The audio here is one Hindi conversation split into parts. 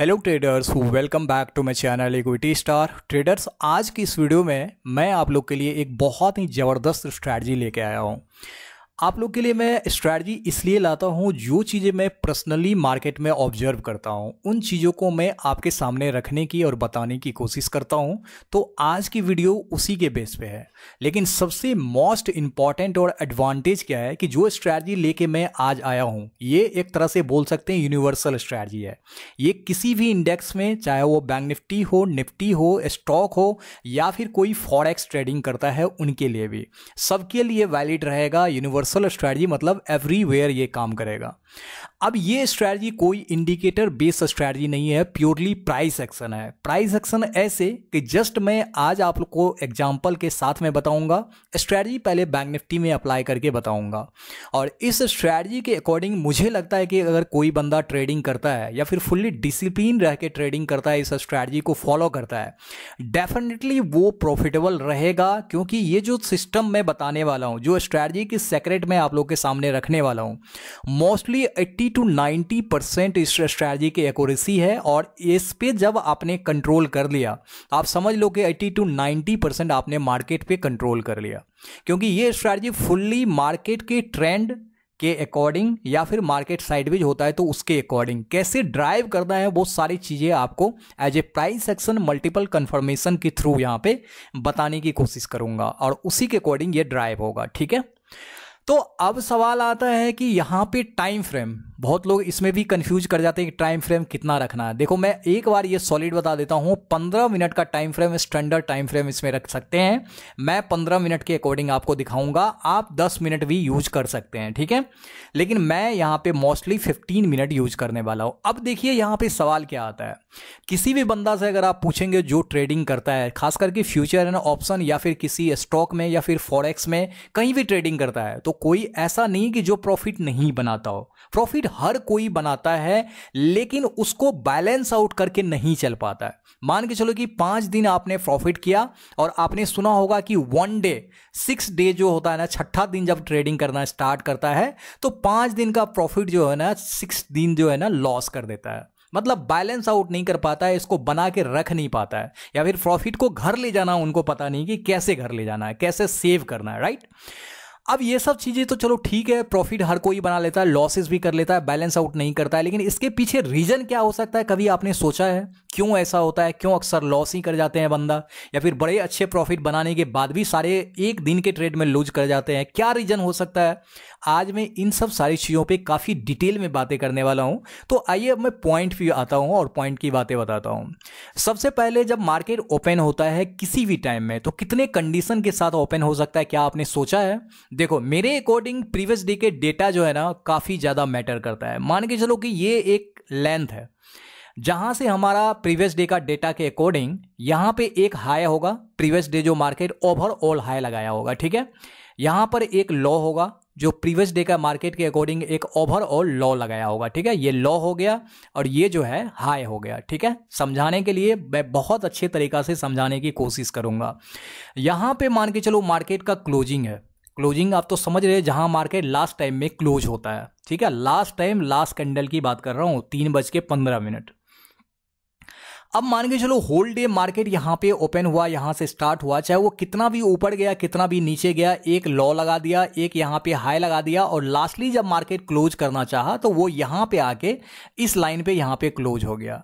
hello traders welcome back to my channel equity star traders आज की इस वीडियो में मैं आप लोग के लिए एक बहुत ही ज़बरदस्त स्ट्रैटी लेके आया हूँ आप लोग के लिए मैं स्ट्रैटी इसलिए लाता हूँ जो चीज़ें मैं पर्सनली मार्केट में ऑब्जर्व करता हूँ उन चीज़ों को मैं आपके सामने रखने की और बताने की कोशिश करता हूँ तो आज की वीडियो उसी के बेस पे है लेकिन सबसे मोस्ट इम्पॉर्टेंट और एडवांटेज क्या है कि जो स्ट्रैटी लेके मैं आज आया हूँ ये एक तरह से बोल सकते हैं यूनिवर्सल स्ट्रैटी है ये किसी भी इंडेक्स में चाहे वो बैंक निफ्टी हो निफ्टी हो स्टॉक हो या फिर कोई फॉरेक्स ट्रेडिंग करता है उनके लिए भी सबके लिए वैलिड रहेगा यूनिवर्सल यूनिवर्सल स्ट्रैटी मतलब एवरीवेयर ये काम करेगा अब ये स्ट्रैटी कोई इंडिकेटर बेस्ड स्ट्रैटी नहीं है प्योरली प्राइस एक्शन है प्राइस एक्शन ऐसे कि जस्ट मैं आज आप लोग को एग्जाम्पल के साथ में बताऊंगा स्ट्रैटी पहले बैंक निफ्टी में अप्लाई करके बताऊंगा और इस स्ट्रैटी के अकॉर्डिंग मुझे लगता है कि अगर कोई बंदा ट्रेडिंग करता है या फिर फुल्ली डिसिप्लिन रह के ट्रेडिंग करता है इस स्ट्रैटी को फॉलो करता है डेफिनेटली वो प्रॉफिटेबल रहेगा क्योंकि ये जो सिस्टम मैं बताने वाला हूँ जो स्ट्रैटी की सेक्रेट मैं आप लोग के सामने रखने वाला हूँ mostly eighty eighty to ninety percent इस स्ट्रैटी की एक्यूरेसी है और इस पे जब आपने कंट्रोल कर लिया आप समझ लो कि एट्टी टू नाइन्टी परसेंट आपने मार्केट पे कंट्रोल कर लिया क्योंकि ये स्ट्रैटी फुल्ली मार्केट के ट्रेंड के अकॉर्डिंग या फिर मार्केट साइडवेज होता है तो उसके अकॉर्डिंग कैसे ड्राइव करना है वो सारी चीज़ें आपको as a price action multiple confirmation के थ्रू यहाँ पे बताने की कोशिश करूँगा और उसी के अकॉर्डिंग ये ड्राइव होगा ठीक है तो अब सवाल आता है कि यहाँ पे टाइम फ्रेम बहुत लोग इसमें भी कंफ्यूज कर जाते हैं कि टाइम फ्रेम कितना रखना है देखो मैं एक बार ये सॉलिड बता देता हूँ पंद्रह मिनट का time frame standard time frame इसमें रख सकते हैं मैं पंद्रह मिनट के अकॉर्डिंग आपको दिखाऊंगा आप दस मिनट भी यूज कर सकते हैं ठीक है लेकिन मैं यहाँ पे मोस्टली फिफ्टीन मिनट यूज करने वाला हूँ अब देखिए यहाँ पे सवाल क्या आता है किसी भी बंदा से अगर आप पूछेंगे जो ट्रेडिंग करता है खास करके फ्यूचर एंड ऑप्शन या फिर किसी स्टॉक में या फिर फॉरेक्स में कहीं भी ट्रेडिंग करता है तो कोई ऐसा नहीं कि जो प्रॉफिट नहीं बनाता हो प्रॉफिट स्पीड हर कोई बनाता है लेकिन उसको बैलेंस आउट करके नहीं चल पाता है मान के चलो कि पांच दिन आपने प्रॉफिट किया और आपने सुना होगा कि वन डे सिक्स डे जो होता है ना छठा दिन जब ट्रेडिंग करना स्टार्ट करता है तो पांच दिन का प्रॉफिट जो है ना सिक्स दिन जो है ना लॉस कर देता है मतलब बैलेंस आउट नहीं कर पाता है इसको बना के रख नहीं पाता है या फिर प्रॉफिट को घर ले जाना उनको पता नहीं कि कैसे घर ले जाना है कैसे सेव करना है राइट अब ये सब चीज़ें तो चलो ठीक है प्रॉफिट हर कोई बना लेता है लॉसेस भी कर लेता है बैलेंस आउट नहीं करता है लेकिन इसके पीछे रीज़न क्या हो सकता है कभी आपने सोचा है क्यों ऐसा होता है क्यों अक्सर लॉस ही कर जाते हैं बंदा या फिर बड़े अच्छे प्रॉफिट बनाने के बाद भी सारे एक दिन के ट्रेड में लूज कर जाते हैं क्या रीज़न हो सकता है आज मैं इन सब सारी चीज़ों पर काफ़ी डिटेल में बातें करने वाला हूँ तो आइए अब मैं पॉइंट भी आता हूँ और पॉइंट की बातें बताता हूँ सबसे पहले जब मार्केट ओपन होता है किसी भी टाइम में तो कितने कंडीशन के साथ ओपन हो सकता है क्या आपने सोचा है देखो मेरे अकॉर्डिंग प्रीवियस डे के डेटा जो है ना काफ़ी ज़्यादा मैटर करता है मान के चलो कि ये एक लेंथ है जहां से हमारा प्रीवियस डे का डेटा के अकॉर्डिंग यहां पे एक हाई होगा प्रीवियस डे जो मार्केट ओवरऑल हाई लगाया होगा ठीक है यहां पर एक लो होगा जो प्रीवियस डे का मार्केट के अकॉर्डिंग एक ओवरऑल लॉ लगाया होगा ठीक है ये लॉ हो गया और ये जो है हाई हो गया ठीक है समझाने के लिए मैं बहुत अच्छे तरीका से समझाने की कोशिश करूंगा यहाँ पे मान के चलो मार्केट का क्लोजिंग है क्लोजिंग आप तो समझ रहे हैं जहां मार्केट लास्ट टाइम में क्लोज होता है ठीक है लास्ट टाइम लास्ट कैंडल की बात कर रहा हूं तीन बज के पंद्रह मिनट अब मान के चलो होल डे मार्केट यहां पे ओपन हुआ यहां से स्टार्ट हुआ चाहे वो कितना भी ऊपर गया कितना भी नीचे गया एक लॉ लगा दिया एक यहां पे हाई लगा दिया और लास्टली जब मार्केट क्लोज करना चाहा तो वो यहां पे आके इस लाइन पे यहां पे क्लोज हो गया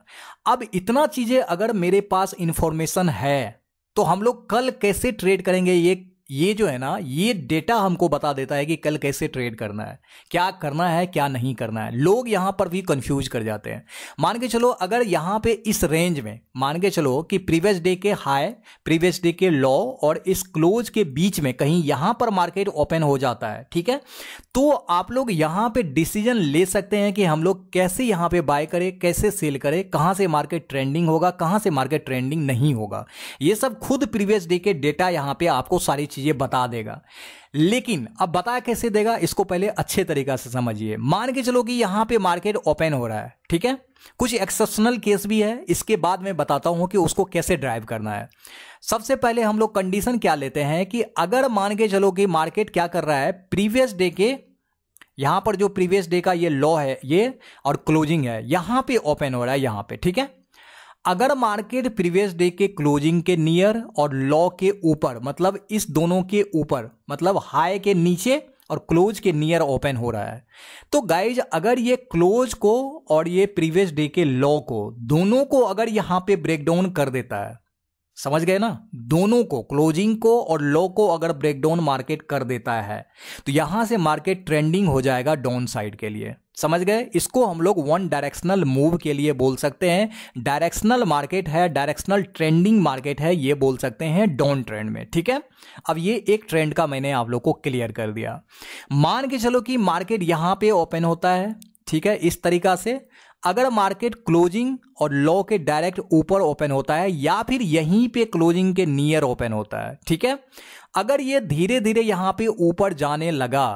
अब इतना चीज़ें अगर मेरे पास इंफॉर्मेशन है तो हम लोग कल कैसे ट्रेड करेंगे ये ये जो है ना ये डेटा हमको बता देता है कि कल कैसे ट्रेड करना है क्या करना है क्या नहीं करना है लोग यहां पर भी कंफ्यूज कर जाते हैं मान के चलो अगर यहां पे इस रेंज में मान के चलो कि प्रीवियस डे के हाई प्रीवियस डे के लो और इस क्लोज के बीच में कहीं यहां पर मार्केट ओपन हो जाता है ठीक है तो आप लोग यहां पर डिसीजन ले सकते हैं कि हम लोग कैसे यहां पर बाय करें कैसे सेल करें कहां से मार्केट ट्रेंडिंग होगा कहां से मार्केट ट्रेंडिंग नहीं होगा ये सब खुद प्रीवियस डे के डेटा यहां पर आपको सारी चीज़ चीजें बता देगा लेकिन अब बता कैसे देगा इसको पहले अच्छे तरीका से समझिए मान के चलो कि यहां पे मार्केट ओपन हो रहा है ठीक है कुछ एक्सेप्शनल केस भी है इसके बाद मैं बताता हूं कि उसको कैसे ड्राइव करना है सबसे पहले हम लोग कंडीशन क्या लेते हैं कि अगर मान के चलो कि मार्केट क्या कर रहा है प्रीवियस डे के यहां पर जो प्रीवियस डे का ये लॉ है ये और क्लोजिंग है यहां पे ओपन हो रहा है यहां पे ठीक है अगर मार्केट प्रीवियस डे के क्लोजिंग के नियर और लॉ के ऊपर मतलब इस दोनों के ऊपर मतलब हाई के नीचे और क्लोज के नियर ओपन हो रहा है तो गाइज अगर ये क्लोज को और ये प्रीवियस डे के लॉ को दोनों को अगर यहाँ पे ब्रेकडाउन कर देता है समझ गए ना दोनों को क्लोजिंग को और लो को अगर ब्रेकडाउन मार्केट कर देता है तो यहां से मार्केट ट्रेंडिंग हो जाएगा डाउन साइड के लिए समझ गए इसको हम लोग वन डायरेक्शनल मूव के लिए बोल सकते हैं डायरेक्शनल मार्केट है डायरेक्शनल ट्रेंडिंग मार्केट है ये बोल सकते हैं डाउन ट्रेंड में ठीक है अब ये एक ट्रेंड का मैंने आप लोग को क्लियर कर दिया मान के चलो कि मार्केट यहां पे ओपन होता है ठीक है इस तरीका से अगर मार्केट क्लोजिंग और लो के डायरेक्ट ऊपर ओपन होता है या फिर यहीं पे क्लोजिंग के नियर ओपन होता है ठीक है अगर ये धीरे धीरे यहां पे ऊपर जाने लगा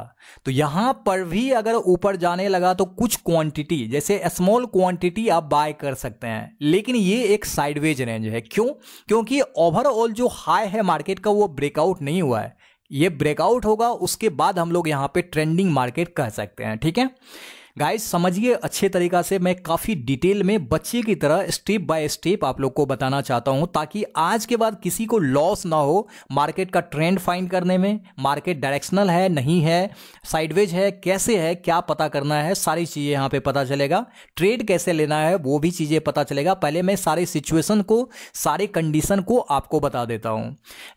तो यहां पर भी अगर ऊपर जाने लगा तो कुछ क्वांटिटी जैसे स्मॉल क्वांटिटी आप बाय कर सकते हैं लेकिन ये एक साइडवेज रेंज है क्यों क्योंकि ओवरऑल जो हाई है मार्केट का वो ब्रेकआउट नहीं हुआ है ये ब्रेकआउट होगा उसके बाद हम लोग यहाँ पे ट्रेंडिंग मार्केट कह सकते हैं ठीक है गाइस समझिए अच्छे तरीका से मैं काफ़ी डिटेल में बच्चे की तरह स्टेप बाय स्टेप आप लोग को बताना चाहता हूं ताकि आज के बाद किसी को लॉस ना हो मार्केट का ट्रेंड फाइंड करने में मार्केट डायरेक्शनल है नहीं है साइडवेज है कैसे है क्या पता करना है सारी चीज़ें यहाँ पर पता चलेगा ट्रेड कैसे लेना है वो भी चीज़ें पता चलेगा पहले मैं सारे सिचुएशन को सारे कंडीशन को आपको बता देता हूँ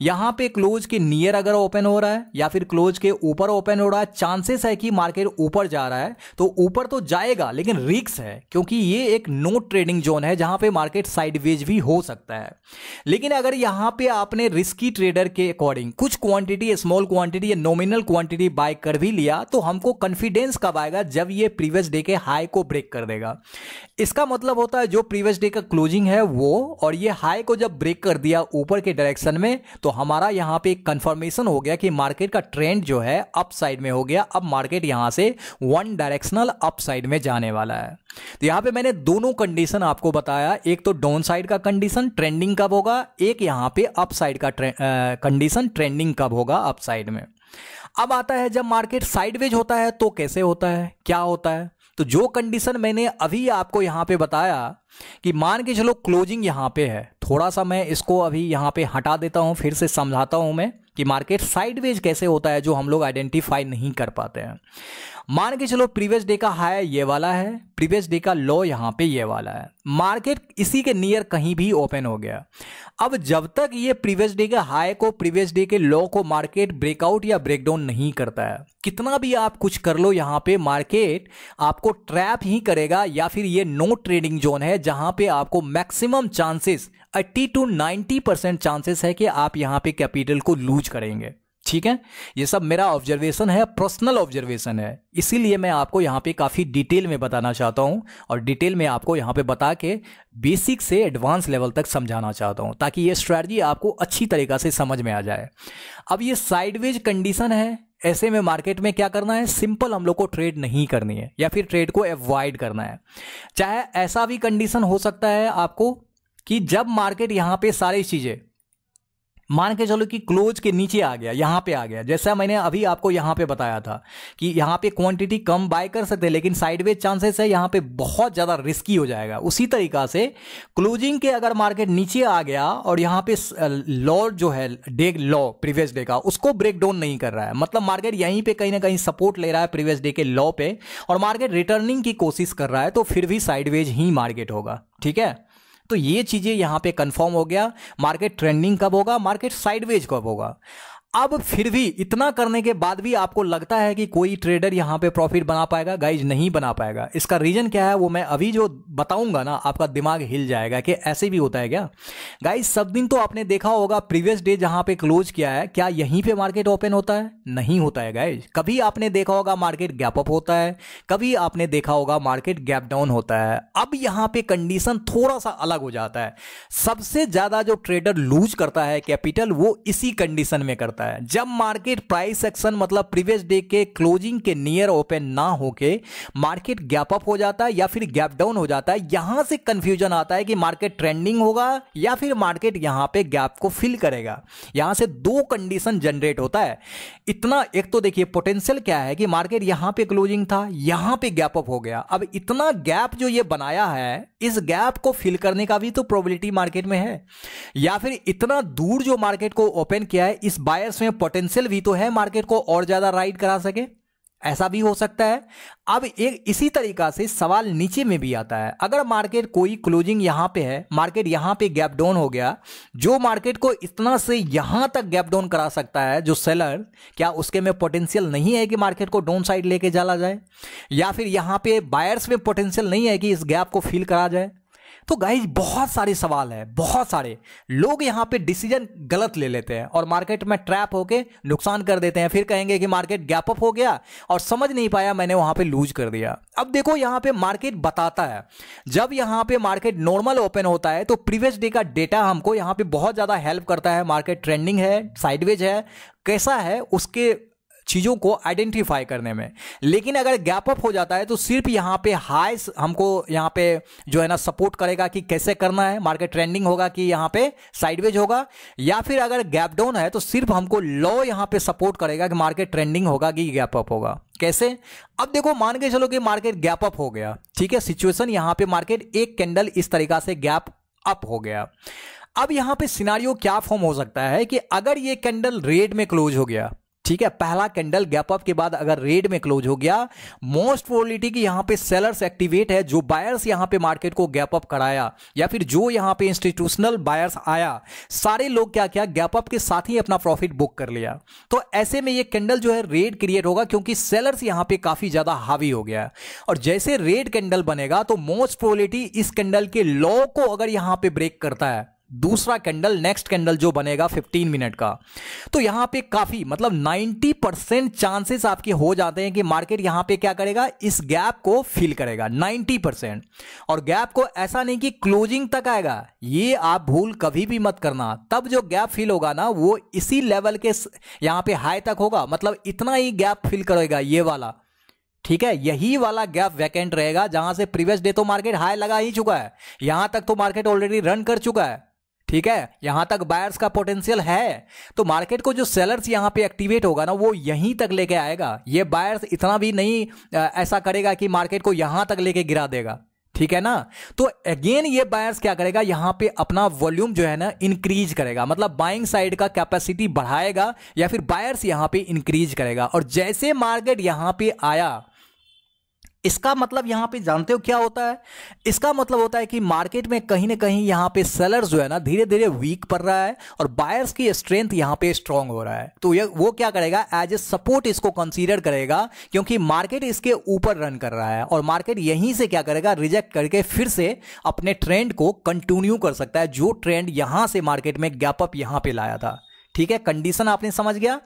यहाँ पे क्लोज के नियर अगर ओपन हो रहा है या फिर क्लोज के ऊपर ओपन हो रहा है चांसेस है कि मार्केट ऊपर जा रहा है तो ऊपर तो जाएगा लेकिन रिक्स है क्योंकि ये एक नो ट्रेडिंग जोन है जहां पे मार्केट साइडवेज भी हो सकता है लेकिन अगर यहां पे आपने रिस्की ट्रेडर के अकॉर्डिंग कुछ क्वांटिटी स्मॉल क्वांटिटी या नॉमिनल क्वांटिटी बाय कर भी लिया तो हमको कॉन्फिडेंस कब आएगा जब ये प्रीवियस डे के हाई को ब्रेक कर देगा इसका मतलब होता है जो प्रीवियस डे का क्लोजिंग है वो और ये हाई को जब ब्रेक कर दिया ऊपर के डायरेक्शन में तो हमारा यहां पे कंफर्मेशन हो गया कि मार्केट का ट्रेंड जो है अप साइड में हो गया अब मार्केट यहां से वन डायरेक्शनल अप साइड में जाने वाला है तो यहां पे मैंने दोनों कंडीशन आपको बताया एक तो डाउन साइड का कंडीशन ट्रेंडिंग कब होगा एक यहां पे अप साइड का कंडीशन ट्रेंडिंग कब होगा अप साइड में अब आता है जब मार्केट साइडवेज होता है तो कैसे होता है क्या होता है तो जो कंडीशन मैंने अभी आपको यहां पे बताया कि मान के चलो क्लोजिंग यहां पे है थोड़ा सा मैं इसको अभी यहां पे हटा देता हूं फिर से समझाता हूं मैं कि मार्केट साइडवेज कैसे होता है जो हम लोग आइडेंटिफाई नहीं कर पाते हैं मान के चलो प्रीवियस डे का हाई ये वाला है प्रीवियस डे का लो यहाँ पे ये वाला है मार्केट इसी के नियर कहीं भी ओपन हो गया अब जब तक ये प्रीवियस डे के हाई को प्रीवियस डे के लो को मार्केट ब्रेकआउट या ब्रेकडाउन नहीं करता है कितना भी आप कुछ कर लो यहाँ पे मार्केट आपको ट्रैप ही करेगा या फिर ये नो ट्रेडिंग जोन है जहाँ पे आपको maximum chances eighty to ninety percent chances है कि आप यहाँ पे कैपिटल को लूज करेंगे ठीक है ये सब मेरा ऑब्जर्वेशन है पर्सनल ऑब्जर्वेशन है इसीलिए मैं आपको यहाँ पे काफ़ी डिटेल में बताना चाहता हूँ और डिटेल में आपको यहाँ पे बता के बेसिक से एडवांस लेवल तक समझाना चाहता हूँ ताकि ये स्ट्रैटी आपको अच्छी तरीका से समझ में आ जाए अब ये साइडवेज कंडीशन है ऐसे में मार्केट में क्या करना है सिंपल हम लोग को ट्रेड नहीं करनी है या फिर ट्रेड को अवॉइड करना है चाहे ऐसा भी कंडीशन हो सकता है आपको कि जब मार्केट यहां पे सारी चीज़ें मान के चलो कि क्लोज के नीचे आ गया यहां पे आ गया जैसा मैंने अभी आपको यहां पे बताया था कि यहां पे क्वांटिटी कम बाय कर सकते हैं लेकिन साइडवेज चांसेस है यहां पे बहुत ज़्यादा रिस्की हो जाएगा उसी तरीका से क्लोजिंग के अगर मार्केट नीचे आ गया और यहां पे लॉ जो है डे लॉ प्रीवियस डे का उसको ब्रेक डाउन नहीं कर रहा है मतलब मार्केट यहीं पर कहीं ना कहीं सपोर्ट ले रहा है प्रीवियस डे के लॉ पे और मार्केट रिटर्निंग की कोशिश कर रहा है तो फिर भी साइडवेज ही मार्केट होगा ठीक है तो ये चीज़ें यहां पे कंफर्म हो गया मार्केट ट्रेंडिंग कब होगा मार्केट साइडवेज कब होगा अब फिर भी इतना करने के बाद भी आपको लगता है कि कोई ट्रेडर यहां पे प्रॉफिट बना पाएगा गाइज नहीं बना पाएगा इसका रीजन क्या है वो मैं अभी जो बताऊंगा ना आपका दिमाग हिल जाएगा कि ऐसे भी होता है क्या गाइज सब दिन तो आपने देखा होगा प्रीवियस डे जहां पे क्लोज किया है क्या यहीं पे मार्केट ओपन होता है नहीं होता है गाइज कभी आपने देखा होगा मार्केट गैप अप होता है कभी आपने देखा होगा मार्केट गैप डाउन होता है अब यहाँ पे कंडीशन थोड़ा सा अलग हो जाता है सबसे ज्यादा जो ट्रेडर लूज करता है कैपिटल वो इसी कंडीशन में करता है जाता है जब मार्केट प्राइस एक्शन मतलब प्रीवियस डे के क्लोजिंग के नियर ओपन ना होके मार्केट गैप अप हो जाता है या फिर गैप डाउन हो जाता है यहां से कंफ्यूजन आता है कि मार्केट ट्रेंडिंग होगा या फिर मार्केट यहां पे गैप को फिल करेगा यहां से दो कंडीशन जनरेट होता है इतना एक तो देखिए पोटेंशियल क्या है कि मार्केट यहां पे क्लोजिंग था यहां पे गैप अप हो गया अब इतना गैप जो ये बनाया है इस गैप को फिल करने का भी तो प्रोबेबिलिटी मार्केट में है या फिर इतना दूर जो मार्केट को ओपन किया है इस बायर्स में पोटेंशियल भी तो है मार्केट को और ज्यादा राइड करा सके ऐसा भी हो सकता है अब एक इसी तरीका से सवाल नीचे में भी आता है अगर मार्केट कोई क्लोजिंग यहाँ पे है मार्केट यहाँ पे गैप डाउन हो गया जो मार्केट को इतना से यहाँ तक गैप डाउन करा सकता है जो सेलर क्या उसके में पोटेंशियल नहीं है कि मार्केट को डाउन साइड लेके चला जाए या फिर यहाँ पे बायर्स में पोटेंशियल नहीं है कि इस गैप को फिल करा जाए तो गाइज बहुत सारे सवाल है बहुत सारे लोग यहाँ पे डिसीजन गलत ले लेते हैं और मार्केट में ट्रैप होके नुकसान कर देते हैं फिर कहेंगे कि मार्केट गैप अप हो गया और समझ नहीं पाया मैंने वहाँ पे लूज कर दिया अब देखो यहाँ पे मार्केट बताता है जब यहाँ पे मार्केट नॉर्मल ओपन होता है तो प्रीवियस डे का डेटा हमको यहाँ पे बहुत ज़्यादा हेल्प करता है मार्केट ट्रेंडिंग है साइडवेज है कैसा है उसके चीज़ों को आइडेंटिफाई करने में लेकिन अगर गैप अप हो जाता है तो सिर्फ यहाँ पे हाई हमको यहाँ पे जो है ना सपोर्ट करेगा कि कैसे करना है मार्केट ट्रेंडिंग होगा कि यहां पे साइडवेज होगा या फिर अगर गैप डाउन है तो सिर्फ हमको लो यहाँ पे सपोर्ट करेगा कि मार्केट ट्रेंडिंग होगा कि गैप अप होगा कैसे अब देखो मान के चलो कि मार्केट गैप अप हो गया ठीक है सिचुएशन यहाँ पे मार्केट एक कैंडल इस तरीका से गैप अप हो गया अब यहाँ पे सिनारियो क्या फॉर्म हो सकता है कि अगर ये कैंडल रेड में क्लोज हो गया ठीक है पहला कैंडल गैप अप के बाद अगर रेड में क्लोज हो गया मोस्ट प्रोबेबिलिटी की यहां पे सेलर्स एक्टिवेट है जो बायर्स यहां पे मार्केट को गैप अप कराया या फिर जो यहां पे इंस्टीट्यूशनल बायर्स आया सारे लोग क्या किया गैप अप के साथ ही अपना प्रॉफिट बुक कर लिया तो ऐसे में ये कैंडल जो है रेड क्रिएट होगा क्योंकि सेलर्स यहां पर काफी ज्यादा हावी हो गया और जैसे रेड कैंडल बनेगा तो मोस्ट प्रोबेबिलिटी इस कैंडल के लॉ को अगर यहां पर ब्रेक करता है दूसरा कैंडल नेक्स्ट कैंडल जो बनेगा 15 मिनट का तो यहां पे काफ़ी मतलब 90 परसेंट चांसेस आपके हो जाते हैं कि मार्केट यहां पे क्या करेगा इस गैप को फिल करेगा 90 परसेंट और गैप को ऐसा नहीं कि क्लोजिंग तक आएगा ये आप भूल कभी भी मत करना तब जो गैप फिल होगा ना वो इसी लेवल के यहां पर हाई तक होगा मतलब इतना ही गैप फिल करेगा ये वाला ठीक है यही वाला गैप वैकेंट रहेगा जहां से प्रीवियस डे तो मार्केट हाई लगा ही चुका है यहां तक तो मार्केट ऑलरेडी रन कर चुका है ठीक है यहां तक बायर्स का पोटेंशियल है तो मार्केट को जो सेलर्स यहां पे एक्टिवेट होगा ना वो यहीं तक लेके आएगा ये बायर्स इतना भी नहीं ऐसा करेगा कि मार्केट को यहां तक लेके गिरा देगा ठीक है ना तो अगेन ये बायर्स क्या करेगा यहां पे अपना वॉल्यूम जो है ना इंक्रीज करेगा मतलब बाइंग साइड का कैपेसिटी बढ़ाएगा या फिर बायर्स यहां पे इंक्रीज करेगा और जैसे मार्केट यहां पे आया इसका मतलब यहां पे जानते हो क्या होता है इसका मतलब होता है कि मार्केट में कहीं ना कहीं यहां पे सेलर जो है ना धीरे धीरे वीक पड़ रहा है और बायर्स की स्ट्रेंथ यहां पे स्ट्रांग हो रहा है तो ये वो क्या करेगा एज ए सपोर्ट इसको कंसीडर करेगा क्योंकि मार्केट इसके ऊपर रन कर रहा है और मार्केट यहीं से क्या करेगा रिजेक्ट करके फिर से अपने ट्रेंड को कंटिन्यू कर सकता है जो ट्रेंड यहां से मार्केट में गैपअप यहां पर लाया था ठीक है कंडीशन आपने समझ गया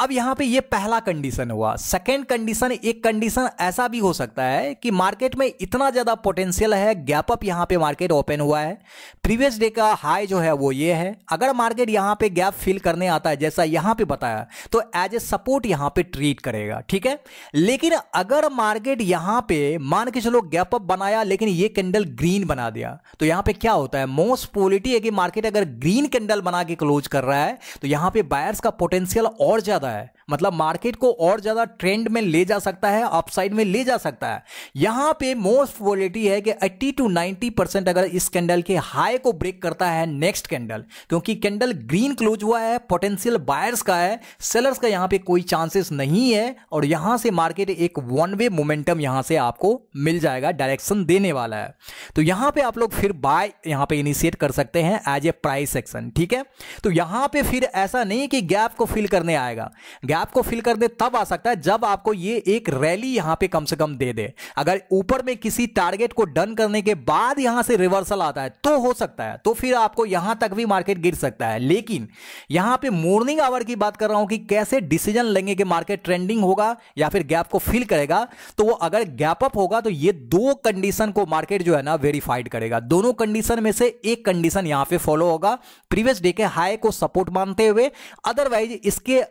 अब यहां पे ये पहला कंडीशन हुआ सेकेंड कंडीशन एक कंडीशन ऐसा भी हो सकता है कि मार्केट में इतना ज़्यादा पोटेंशियल है गैप अप यहां पे मार्केट ओपन हुआ है प्रीवियस डे का हाई जो है वो ये है अगर मार्केट यहां पे गैप फिल करने आता है जैसा यहां पे बताया तो एज ए सपोर्ट यहां पे ट्रीट करेगा ठीक है लेकिन अगर मार्केट यहां पे मान के चलो गैप अप बनाया लेकिन ये कैंडल ग्रीन बना दिया तो यहां पे क्या होता है मोस्ट पॉलिटी है कि मार्केट अगर ग्रीन कैंडल बना के क्लोज कर रहा है तो यहां पे बायर्स का पोटेंशियल और ज़्यादा ज़्यादा है मतलब मार्केट को और ज़्यादा ट्रेंड में ले जा सकता है अपसाइड में ले जा सकता है यहां पे मोस्ट वॉलिटी है कि 80 टू 90 परसेंट अगर इस कैंडल के हाई को ब्रेक करता है नेक्स्ट कैंडल क्योंकि कैंडल ग्रीन क्लोज हुआ है पोटेंशियल बायर्स का है सेलर्स का यहां पे कोई चांसेस नहीं है और यहां से मार्केट एक वन वे मोमेंटम यहां से आपको मिल जाएगा डायरेक्शन देने वाला है तो यहां पर आप लोग फिर बाय यहां पर इनिशिएट कर सकते हैं एज ए प्राइस सेक्शन ठीक है तो यहां पर फिर ऐसा नहीं कि गैप को फिल करने आएगा गैप को फिल कर दे तब आ सकता है जब आपको ये एक रैली यहां पे कम से कम दे दे अगर ऊपर में किसी टारगेट को डन करने के बाद यहां से रिवर्सल आता है तो हो सकता है तो फिर आपको यहां तक भी मार्केट गिर सकता है लेकिन यहां पे मॉर्निंग आवर की बात कर रहा हूं कि कैसे डिसीजन लेंगे कि मार्केट ट्रेंडिंग होगा या फिर गैप को फिल करेगा तो वो अगर गैप अप होगा तो ये दो कंडीशन को मार्केट जो है ना वेरीफाइड करेगा दोनों कंडीशन में से एक कंडीशन यहां पे फॉलो होगा प्रीवियस डे के हाई को सपोर्ट मानते हुए अदरवाइज इसके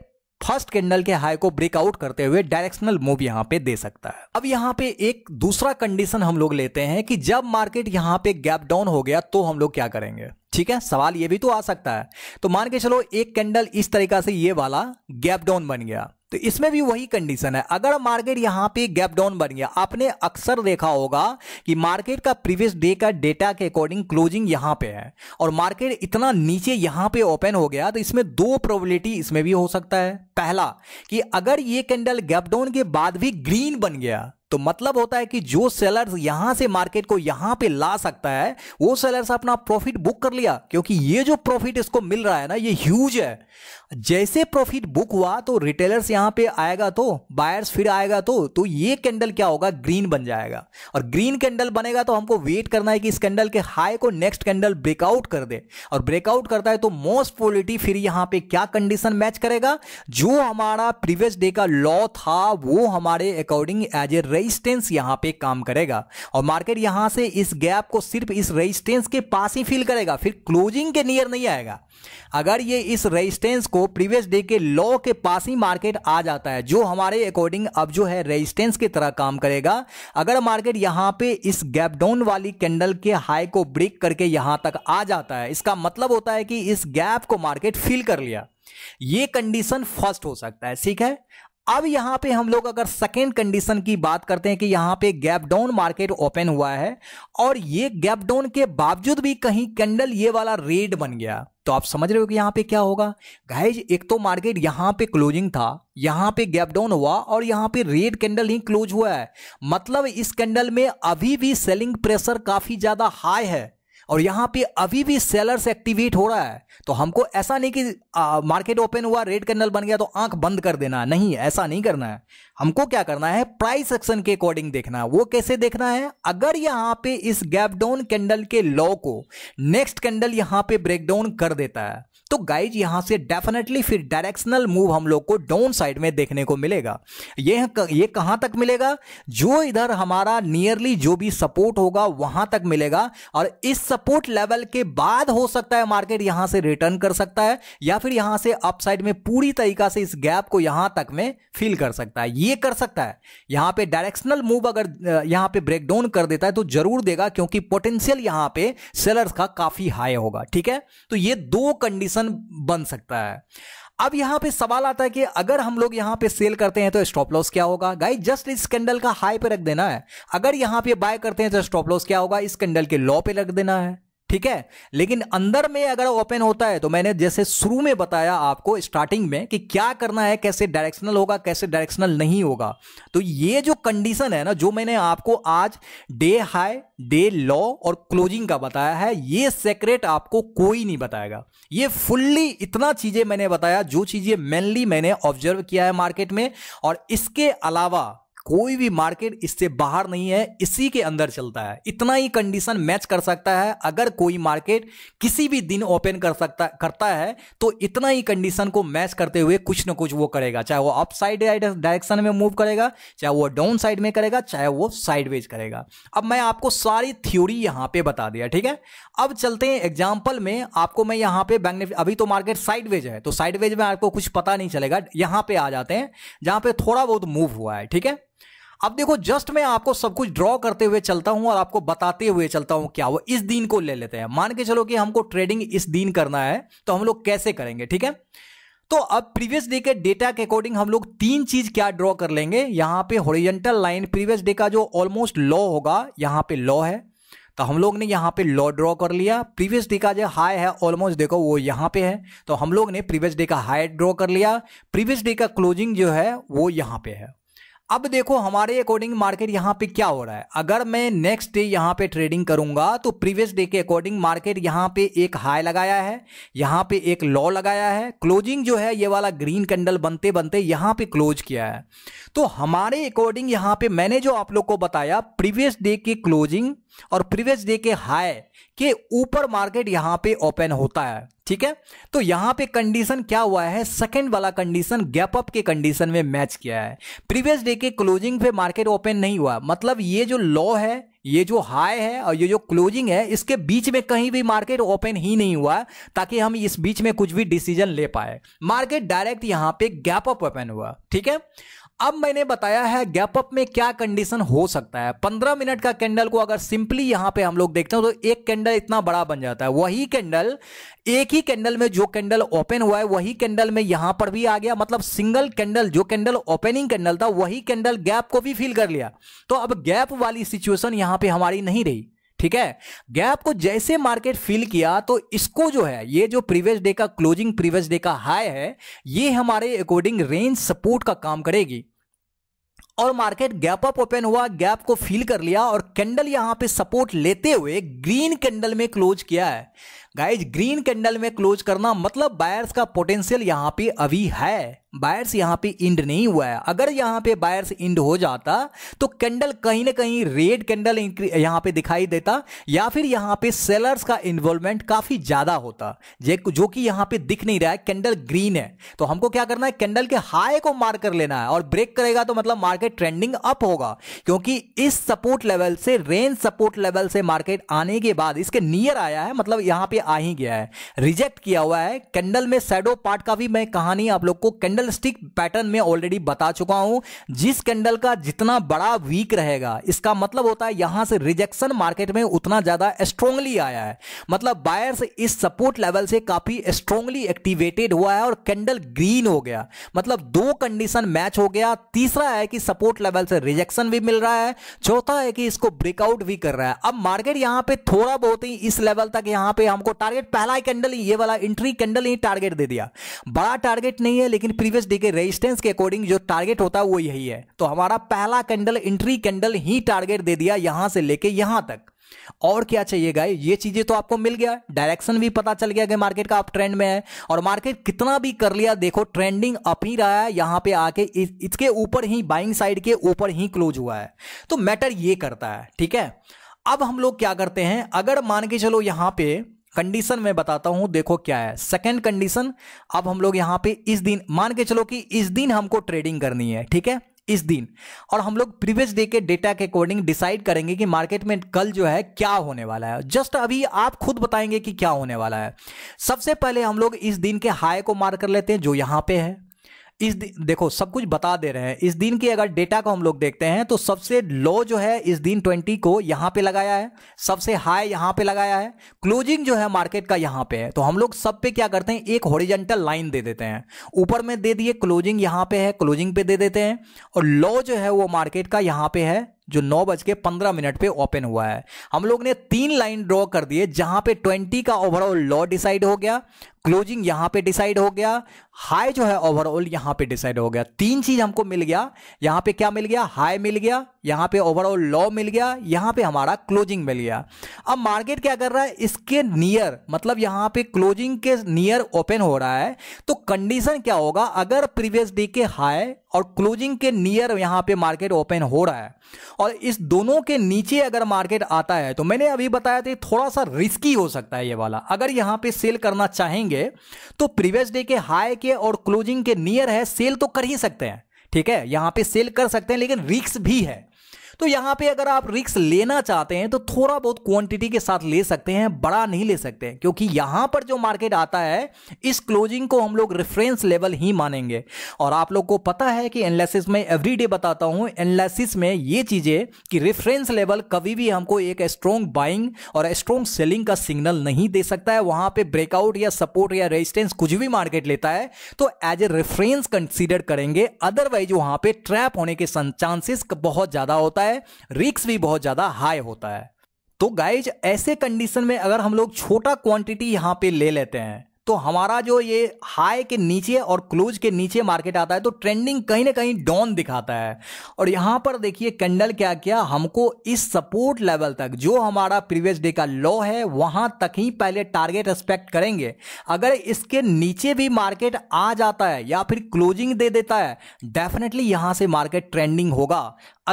फर्स्ट कैंडल के हाई को ब्रेकआउट करते हुए डायरेक्शनल मूव यहाँ पे दे सकता है अब यहाँ पे एक दूसरा कंडीशन हम लोग लेते हैं कि जब मार्केट यहाँ पे गैप डाउन हो गया तो हम लोग क्या करेंगे ठीक है सवाल ये भी तो आ सकता है तो मान के चलो एक कैंडल इस तरीका से ये वाला गैप डाउन बन गया तो इसमें भी वही कंडीशन है अगर मार्केट यहाँ पे गैप डाउन बन गया आपने अक्सर देखा होगा कि मार्केट का प्रीवियस डे का डेटा के अकॉर्डिंग क्लोजिंग यहां पे है और मार्केट इतना नीचे यहां पे ओपन हो गया तो इसमें दो प्रोबेबिलिटी इसमें भी हो सकता है पहला कि अगर ये कैंडल गैप डाउन के बाद भी ग्रीन बन गया तो मतलब होता है कि जो सेलर्स यहां से मार्केट को यहां पे ला सकता है वो सेलर्स अपना प्रॉफिट बुक कर लिया क्योंकि ये जो प्रॉफिट इसको मिल रहा है ना ये ह्यूज है जैसे प्रॉफिट बुक हुआ तो रिटेलर्स यहां पे आएगा तो बायर्स फिर आएगा तो तो ये कैंडल क्या होगा ग्रीन बन जाएगा और ग्रीन कैंडल बनेगा तो हमको वेट करना है कि इस कैंडल के हाई को नेक्स्ट कैंडल ब्रेकआउट कर दे और ब्रेकआउट करता है तो मोस्ट पॉलिटी फिर यहां पे क्या कंडीशन मैच करेगा जो हमारा प्रीवियस डे का लॉ था वो हमारे अकॉर्डिंग एज ए रेजिस्टेंस यहां पर काम करेगा और मार्केट यहां से इस गैप को सिर्फ इस रेजिस्टेंस के पास ही फील करेगा फिर क्लोजिंग के नियर नहीं आएगा अगर ये इस रेजिस्टेंस को प्रीवियस डे के लॉ के पास ही मार्केट आ जाता है जो हमारे अकॉर्डिंग अब जो है रेजिस्टेंस की तरह काम करेगा अगर मार्केट यहां पे इस गैप डाउन वाली कैंडल के हाई को ब्रेक करके यहां तक आ जाता है इसका मतलब होता है कि इस गैप को मार्केट फिल कर लिया ये कंडीशन फर्स्ट हो सकता है ठीक है अब यहां पे हम लोग अगर सेकेंड कंडीशन की बात करते हैं कि यहां पे गैप डाउन मार्केट ओपन हुआ है और ये गैप डाउन के बावजूद भी कहीं कैंडल ये वाला रेड बन गया तो आप समझ रहे हो कि यहां पे क्या होगा गाइज एक तो मार्केट यहां पे क्लोजिंग था यहां पे गैप डाउन हुआ और यहां पे रेड कैंडल ही क्लोज हुआ है मतलब इस कैंडल में अभी भी सेलिंग प्रेशर काफी ज्यादा हाई है और यहां पे अभी भी सेलर्स एक्टिवेट हो रहा है तो हमको ऐसा नहीं कि मार्केट ओपन हुआ रेड कैंडल बन गया तो आंख बंद कर देना नहीं ऐसा नहीं करना है हमको क्या करना है प्राइस एक्शन के अकॉर्डिंग देखना है वो कैसे देखना है अगर यहां पे इस गैप डाउन कैंडल के लॉ को नेक्स्ट कैंडल यहां पे ब्रेक डाउन कर देता है तो गाइज यहां से डेफिनेटली फिर डायरेक्शनल मूव हम लोग को डाउन साइड में देखने को मिलेगा ये ये कहाँ तक मिलेगा जो इधर हमारा नियरली जो भी सपोर्ट होगा वहां तक मिलेगा और इस सपोर्ट लेवल के बाद हो सकता है मार्केट यहां से रिटर्न कर सकता है या फिर यहां से अपसाइड में पूरी तरीका से इस गैप को यहां तक में फिल कर सकता है ये कर सकता है यहां पे डायरेक्शनल मूव अगर यहां पे ब्रेक डाउन कर देता है तो जरूर देगा क्योंकि पोटेंशियल यहां पे सेलर्स का काफी हाई होगा ठीक है तो ये दो कंडीशन बन सकता है अब यहां पे सवाल आता है कि अगर हम लोग यहां पे सेल करते हैं तो स्टॉप लॉस क्या होगा गाइस जस्ट इस कैंडल का हाई पे रख देना है अगर यहां पे बाय करते हैं तो स्टॉप लॉस क्या होगा इस कैंडल के लॉ पे रख देना है ठीक है लेकिन अंदर में अगर ओपन होता है तो मैंने जैसे शुरू में बताया आपको स्टार्टिंग में कि क्या करना है कैसे डायरेक्शनल होगा कैसे डायरेक्शनल नहीं होगा तो ये जो कंडीशन है ना जो मैंने आपको आज डे हाई डे लो और क्लोजिंग का बताया है ये सेक्रेट आपको कोई नहीं बताएगा ये फुल्ली इतना चीजें मैंने बताया जो चीजें मेनली मैंने ऑब्जर्व किया है मार्केट में और इसके अलावा कोई भी मार्केट इससे बाहर नहीं है इसी के अंदर चलता है इतना ही कंडीशन मैच कर सकता है अगर कोई मार्केट किसी भी दिन ओपन कर सकता करता है तो इतना ही कंडीशन को मैच करते हुए कुछ ना कुछ वो करेगा चाहे वो अप साइड डायरेक्शन में मूव करेगा चाहे वो डाउन साइड में करेगा चाहे वो साइडवेज करेगा अब मैं आपको सारी थ्योरी यहाँ पर बता दिया ठीक है अब चलते हैं एग्जाम्पल में आपको मैं यहाँ पे बैंक अभी तो मार्केट साइडवेज है तो साइडवेज में आपको कुछ पता नहीं चलेगा यहाँ पे आ जाते हैं जहाँ पे थोड़ा बहुत मूव हुआ है ठीक है अब देखो जस्ट मैं आपको सब कुछ ड्रॉ करते हुए चलता हूं और आपको बताते हुए चलता हूं क्या वो इस दिन को ले लेते हैं मान के चलो कि हमको ट्रेडिंग इस दिन करना है तो हम लोग कैसे करेंगे ठीक है तो अब प्रीवियस डे के डेटा के अकॉर्डिंग हम लोग तीन चीज क्या ड्रॉ कर लेंगे यहां पे होरिजेंटल लाइन प्रीवियस डे का जो ऑलमोस्ट लॉ होगा यहां पे लॉ है तो हम लोग ने यहाँ पे लॉ ड्रॉ कर लिया प्रीवियस डे का जो हाई है ऑलमोस्ट देखो वो यहाँ पे है तो हम लोग ने प्रीवियस डे का हाई ड्रॉ कर लिया प्रीवियस डे का क्लोजिंग जो है वो यहाँ पे है अब देखो हमारे अकॉर्डिंग मार्केट यहाँ पे क्या हो रहा है अगर मैं नेक्स्ट डे यहाँ पे ट्रेडिंग करूंगा तो प्रीवियस डे के अकॉर्डिंग मार्केट यहाँ पे एक हाई लगाया है यहाँ पे एक लॉ लगाया है क्लोजिंग जो है ये वाला ग्रीन कैंडल बनते बनते यहाँ पे क्लोज किया है तो हमारे अकॉर्डिंग यहाँ पे मैंने जो आप लोग को बताया प्रीवियस डे की क्लोजिंग और प्रीवियस डे के हाई के ऊपर मार्केट यहां पे ओपन होता है ठीक है तो यहां पे कंडीशन क्या हुआ है सेकंड वाला कंडीशन गैप अप के कंडीशन में मैच किया है प्रीवियस डे के क्लोजिंग पे मार्केट ओपन नहीं हुआ मतलब ये जो लो है ये जो हाई है और ये जो क्लोजिंग है इसके बीच में कहीं भी मार्केट ओपन ही नहीं हुआ ताकि हम इस बीच में कुछ भी डिसीजन ले पाए मार्केट डायरेक्ट यहां पे गैप अप ओपन हुआ ठीक है अब मैंने बताया है गैप अप में क्या कंडीशन हो सकता है पंद्रह मिनट का कैंडल को अगर सिंपली यहां पे हम लोग देखते हैं तो एक कैंडल इतना बड़ा बन जाता है वही कैंडल एक ही कैंडल में जो कैंडल ओपन हुआ है वही कैंडल में यहां पर भी आ गया मतलब सिंगल कैंडल जो कैंडल ओपनिंग कैंडल था वही कैंडल गैप को भी फिल कर लिया तो अब गैप वाली सिचुएशन यहां पर हमारी नहीं रही ठीक है गैप को जैसे मार्केट फिल किया तो इसको जो है ये जो प्रीवियस डे का क्लोजिंग प्रीवियस डे का हाई है ये हमारे अकॉर्डिंग रेंज सपोर्ट का काम करेगी और मार्केट गैप अप ओपन हुआ गैप को फील कर लिया और कैंडल यहां पे सपोर्ट लेते हुए ग्रीन कैंडल में क्लोज किया है गाइज ग्रीन कैंडल में क्लोज करना मतलब बायर्स का पोटेंशियल यहाँ पे अभी है बायर्स यहाँ पे इंड नहीं हुआ है अगर यहाँ पे बायर्स इंड हो जाता तो कैंडल कहीं ना कहीं रेड कैंडल यहाँ पे दिखाई देता या फिर यहाँ पे सेलर्स का इन्वॉल्वमेंट काफ़ी ज़्यादा होता जो कि यहाँ पे दिख नहीं रहा है कैंडल ग्रीन है तो हमको क्या करना है कैंडल के हाई को मार कर लेना है और ब्रेक करेगा तो मतलब मार्केट ट्रेंडिंग अप होगा क्योंकि इस सपोर्ट लेवल से रेंज सपोर्ट लेवल से मार्केट आने के बाद इसके नियर आया है मतलब यहाँ पे आ ही गया है रिजेक्ट किया हुआ है कैंडल में सैडो पार्ट का भी मैं कहानी आप लोग को कैंडल स्टिक पैटर्न में ऑलरेडी बता चुका हूं जिस कैंडल का जितना बड़ा वीक रहेगा इसका मतलब होता है यहां से रिजेक्शन मार्केट में उतना ज्यादा स्ट्रोंगली आया है मतलब बायर्स इस सपोर्ट लेवल से काफी स्ट्रोंगली एक्टिवेटेड हुआ है और कैंडल ग्रीन हो गया मतलब दो कंडीशन मैच हो गया तीसरा है कि सपोर्ट लेवल से रिजेक्शन भी मिल रहा है चौथा है कि इसको ब्रेकआउट भी कर रहा है अब मार्केट यहां पे थोड़ा बहुत ही इस लेवल तक यहां पे हमको टारगेट पहला ही कैंडल ये वाला इंट्री कैंडल ही टारगेट दे दिया बड़ा टारगेट नहीं है लेकिन प्रीवियस डे के रेजिस्टेंस के अकॉर्डिंग जो टारगेट होता है वो यही है तो हमारा पहला कैंडल इंट्री कैंडल ही टारगेट दे दिया यहां से लेके यहां तक और क्या चाहिए गाय ये चीजें तो आपको मिल गया डायरेक्शन भी पता चल गया कि मार्केट का अप ट्रेंड में है और मार्केट कितना भी कर लिया देखो ट्रेंडिंग अप ही रहा है यहां पे आके इसके ऊपर ही बाइंग साइड के ऊपर ही क्लोज हुआ है तो मैटर ये करता है ठीक है अब हम लोग क्या करते हैं अगर मान के चलो यहां पे कंडीशन में बताता हूं देखो क्या है सेकंड कंडीशन अब हम लोग यहां पे इस दिन मान के चलो कि इस दिन हमको ट्रेडिंग करनी है ठीक है इस दिन और हम लोग प्रीवियस डे के डेटा के अकॉर्डिंग डिसाइड करेंगे कि मार्केट में कल जो है क्या होने वाला है जस्ट अभी आप खुद बताएंगे कि क्या होने वाला है सबसे पहले हम लोग इस दिन के हाई को मार्क कर लेते हैं जो यहां पे है इस देखो सब कुछ बता दे रहे हैं इस दिन की अगर डेटा को हम लोग देखते हैं तो सबसे लो जो है इस दिन 20 को यहां पे लगाया है सबसे हाई यहां पे लगाया है क्लोजिंग जो है मार्केट का यहां पे है तो हम लोग सब पे क्या करते हैं एक हॉरिजेंटल लाइन दे देते हैं ऊपर में दे दिए क्लोजिंग यहां पे है क्लोजिंग पे दे देते हैं और लो जो है वो मार्केट का यहां पे है जो नौ बज के पंद्रह मिनट पे ओपन हुआ है हम लोग ने तीन लाइन ड्रॉ कर दिए जहां पे ट्वेंटी का ओवरऑल लॉ डिसाइड हो गया क्लोजिंग यहां पे डिसाइड हो गया हाई जो है ओवरऑल यहां पे डिसाइड हो गया तीन चीज हमको मिल गया यहां पे क्या मिल गया हाई मिल गया यहां पे ओवरऑल लॉ मिल गया यहां पे हमारा क्लोजिंग मिल गया अब मार्केट क्या कर रहा है इसके नियर मतलब यहां पे क्लोजिंग के नियर ओपन हो रहा है तो कंडीशन क्या होगा अगर प्रीवियस डे के हाई और क्लोजिंग के नियर यहां पे मार्केट ओपन हो रहा है और इस दोनों के नीचे अगर मार्केट आता है तो मैंने अभी बताया था थोड़ा सा रिस्की हो सकता है ये वाला अगर यहां पे सेल करना चाहेंगे तो प्रीवियस डे के हाई के और क्लोजिंग के नियर है सेल तो कर ही सकते हैं ठीक है यहाँ पे सेल कर सकते हैं लेकिन रिक्स भी है तो यहां पे अगर आप रिक्स लेना चाहते हैं तो थोड़ा बहुत क्वांटिटी के साथ ले सकते हैं बड़ा नहीं ले सकते हैं क्योंकि यहां पर जो मार्केट आता है इस क्लोजिंग को हम लोग रेफरेंस लेवल ही मानेंगे और आप लोग को पता है कि एनालिसिस में एवरीडे बताता हूं एनालिसिस में ये चीज़ें कि रेफरेंस लेवल कभी भी हमको एक स्ट्रॉन्ग बाइंग और स्ट्रॉन्ग सेलिंग का सिग्नल नहीं दे सकता है वहां पर ब्रेकआउट या सपोर्ट या रेजिस्टेंस कुछ भी मार्केट लेता है तो एज ए रेफरेंस कंसिडर करेंगे अदरवाइज वहां पर ट्रैप होने के चांसेस बहुत ज़्यादा होता है होता है रिक्स भी बहुत ज़्यादा हाई होता है तो गाइज ऐसे कंडीशन में अगर हम लोग छोटा क्वांटिटी यहां पे ले लेते हैं तो हमारा जो ये हाई के नीचे और क्लोज के नीचे मार्केट आता है तो ट्रेंडिंग कहीं ना कहीं डाउन दिखाता है और यहां पर देखिए कैंडल क्या किया हमको इस सपोर्ट लेवल तक जो हमारा प्रीवियस डे का लॉ है वहां तक ही पहले टारगेट रेस्पेक्ट करेंगे अगर इसके नीचे भी मार्केट आ जाता है या फिर क्लोजिंग दे देता है डेफिनेटली यहां से मार्केट ट्रेंडिंग होगा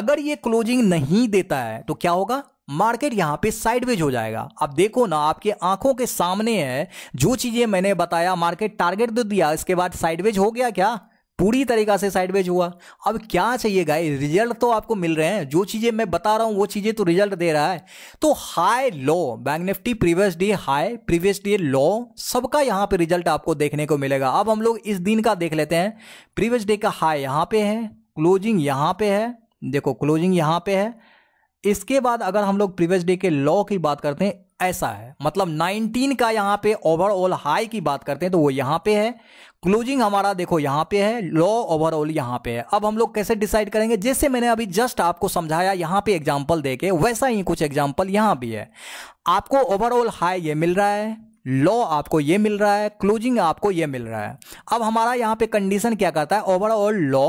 अगर ये क्लोजिंग नहीं देता है तो क्या होगा मार्केट यहाँ पे साइडवेज हो जाएगा अब देखो ना आपके आंखों के सामने है जो चीजें मैंने बताया मार्केट टारगेट तो दिया इसके बाद साइडवेज हो गया क्या पूरी तरीका से साइडवेज हुआ अब क्या चाहिए गाय रिजल्ट तो आपको मिल रहे हैं जो चीज़ें मैं बता रहा हूँ वो चीज़ें तो रिजल्ट दे रहा है तो high low bank Nifty previous day high previous day low सबका यहाँ पे रिजल्ट आपको देखने को मिलेगा अब हम लोग इस दिन का देख लेते हैं प्रीवियस डे का हाई यहाँ पे है क्लोजिंग यहाँ पे है देखो क्लोजिंग यहाँ पे है इसके बाद अगर हम लोग प्रीवियस डे के लॉ की बात करते हैं ऐसा है मतलब 19 का यहां पे ओवरऑल हाई की बात करते हैं तो वो यहां पे है क्लोजिंग हमारा देखो यहां पे है लो ओवरऑल यहां पे है अब हम लोग कैसे डिसाइड करेंगे जैसे मैंने अभी जस्ट आपको समझाया यहां पे एग्जाम्पल देके वैसा ही कुछ एग्जाम्पल यहां भी है आपको ओवरऑल हाई ये मिल रहा है लॉ आपको ये मिल रहा है क्लोजिंग आपको ये मिल रहा है अब हमारा यहाँ पे कंडीशन क्या करता है ओवरऑल लॉ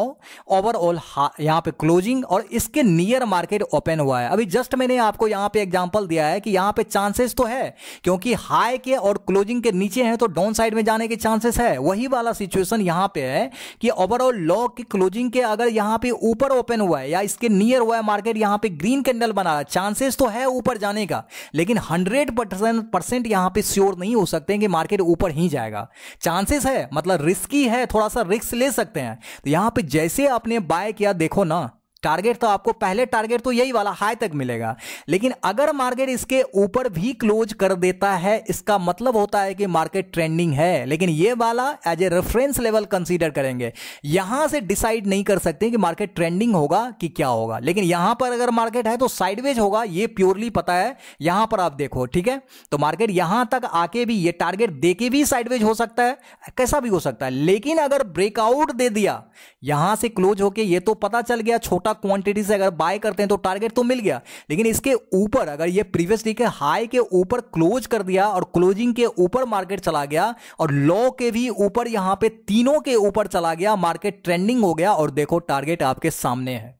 ओवरऑल यहाँ पे क्लोजिंग और इसके नियर मार्केट ओपन हुआ है अभी जस्ट मैंने आपको यहाँ पे एग्जांपल दिया है कि यहाँ पे चांसेस तो है क्योंकि हाई के और क्लोजिंग के नीचे है तो डाउन साइड में जाने के चांसेस है वही वाला सिचुएशन यहाँ पे है कि ओवरऑल लॉ की क्लोजिंग के अगर यहाँ पे ऊपर ओपन हुआ है या इसके नियर हुआ है मार्केट यहाँ पे ग्रीन कैंडल बना रहा है चांसेस तो है ऊपर जाने का लेकिन हंड्रेड परसेंट यहाँ पे श्योर नहीं हो सकते हैं कि मार्केट ऊपर ही जाएगा चांसेस है मतलब रिस्की है थोड़ा सा रिस्क ले सकते हैं तो यहां पे जैसे आपने बाय किया देखो ना टारगेट तो आपको पहले टारगेट तो यही वाला हाई तक मिलेगा लेकिन अगर मार्केट इसके ऊपर भी क्लोज कर देता है इसका मतलब होता है कि मार्केट ट्रेंडिंग है लेकिन ये वाला as a reference level consider करेंगे यहां से डिसाइड नहीं कर सकते कि मार्केट ट्रेंडिंग होगा कि क्या होगा लेकिन यहां पर अगर मार्केट है तो साइडवेज होगा ये प्योरली पता है यहां पर आप देखो ठीक है तो मार्केट यहां तक आके भी ये टारगेट दे भी साइडवेज हो सकता है कैसा भी हो सकता है लेकिन अगर ब्रेकआउट दे दिया यहां से क्लोज होके ये तो पता चल गया छोटा छोटा क्वांटिटी से अगर बाय करते हैं तो टारगेट तो मिल गया लेकिन इसके ऊपर अगर ये प्रीवियस डे के हाई के ऊपर क्लोज कर दिया और क्लोजिंग के ऊपर मार्केट चला गया और लो के भी ऊपर यहां पे तीनों के ऊपर चला गया मार्केट ट्रेंडिंग हो गया और देखो टारगेट आपके सामने है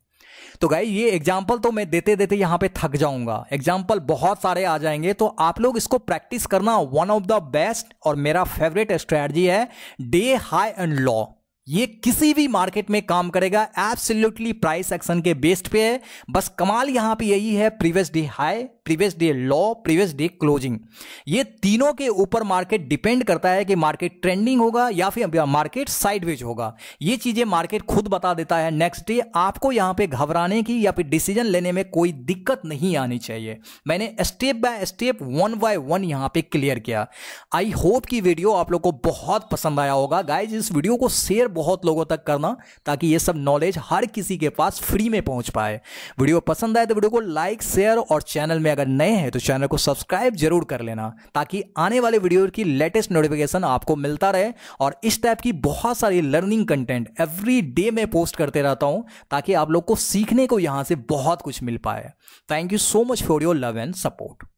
तो गाई ये एग्जाम्पल तो मैं देते देते यहाँ पे थक जाऊंगा एग्जाम्पल बहुत सारे आ जाएंगे तो आप लोग इसको प्रैक्टिस करना वन ऑफ द बेस्ट और मेरा फेवरेट स्ट्रैटी है डे हाई एंड लॉ ये किसी भी मार्केट में काम करेगा एब्सोल्युटली प्राइस एक्शन के बेस्ट पे है बस कमाल यहां पे यही है previous day high previous day low previous day closing ये तीनों के ऊपर मार्केट डिपेंड करता है कि मार्केट ट्रेंडिंग होगा या फिर मार्केट साइडवेज होगा ये चीजें मार्केट खुद बता देता है नेक्स्ट डे आपको यहां पे घबराने की या फिर डिसीजन लेने में कोई दिक्कत नहीं आनी चाहिए मैंने step by step one by one यहां पे क्लियर किया आई होप की वीडियो आप लोग को बहुत पसंद आया होगा गाइज इस वीडियो को शेयर बहुत लोगों तक करना ताकि ये सब नॉलेज हर किसी के पास फ्री में पहुंच पाए वीडियो पसंद आए तो वीडियो को लाइक शेयर और चैनल में में अगर नए हैं तो चैनल को सब्सक्राइब जरूर कर लेना ताकि आने वाले वीडियो की लेटेस्ट नोटिफिकेशन आपको मिलता रहे और इस टाइप की बहुत सारी लर्निंग कंटेंट एवरी डे मैं पोस्ट करते रहता हूं ताकि आप लोग को सीखने को यहां से बहुत कुछ मिल पाए thank you so much for your love and support